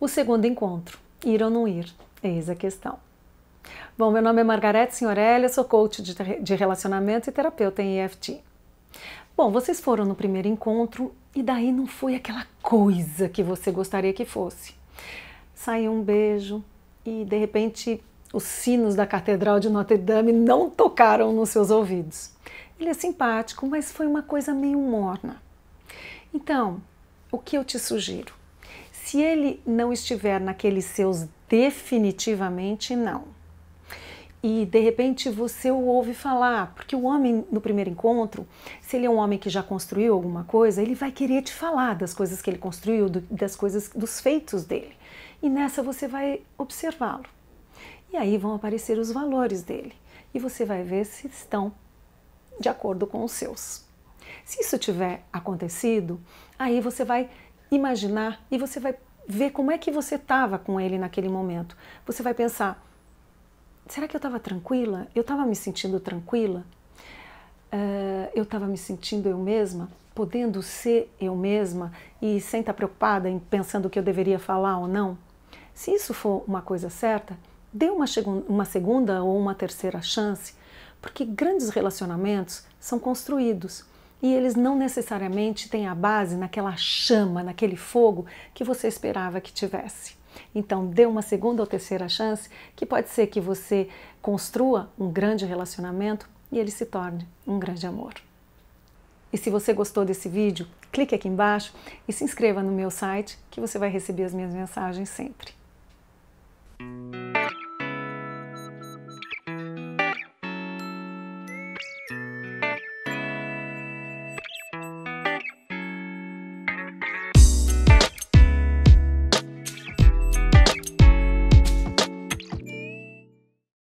o segundo encontro. Ir ou não ir? Eis a questão. Bom, meu nome é Margarete Senhorélia, sou coach de, de relacionamento e terapeuta em EFT. Bom, vocês foram no primeiro encontro e daí não foi aquela coisa que você gostaria que fosse. Saiu um beijo e de repente os sinos da Catedral de Notre Dame não tocaram nos seus ouvidos. Ele é simpático, mas foi uma coisa meio morna. Então, o que eu te sugiro? se ele não estiver naqueles seus definitivamente, não. E de repente você o ouve falar, porque o homem no primeiro encontro, se ele é um homem que já construiu alguma coisa, ele vai querer te falar das coisas que ele construiu, das coisas, dos feitos dele. E nessa você vai observá-lo. E aí vão aparecer os valores dele. E você vai ver se estão de acordo com os seus. Se isso tiver acontecido, aí você vai imaginar e você vai ver como é que você estava com ele naquele momento. Você vai pensar: será que eu estava tranquila? Eu estava me sentindo tranquila? Uh, eu estava me sentindo eu mesma? Podendo ser eu mesma e sem estar tá preocupada em pensando o que eu deveria falar ou não? Se isso for uma coisa certa, dê uma, uma segunda ou uma terceira chance, porque grandes relacionamentos são construídos e eles não necessariamente têm a base naquela chama, naquele fogo que você esperava que tivesse. Então, dê uma segunda ou terceira chance, que pode ser que você construa um grande relacionamento e ele se torne um grande amor. E se você gostou desse vídeo, clique aqui embaixo e se inscreva no meu site, que você vai receber as minhas mensagens sempre.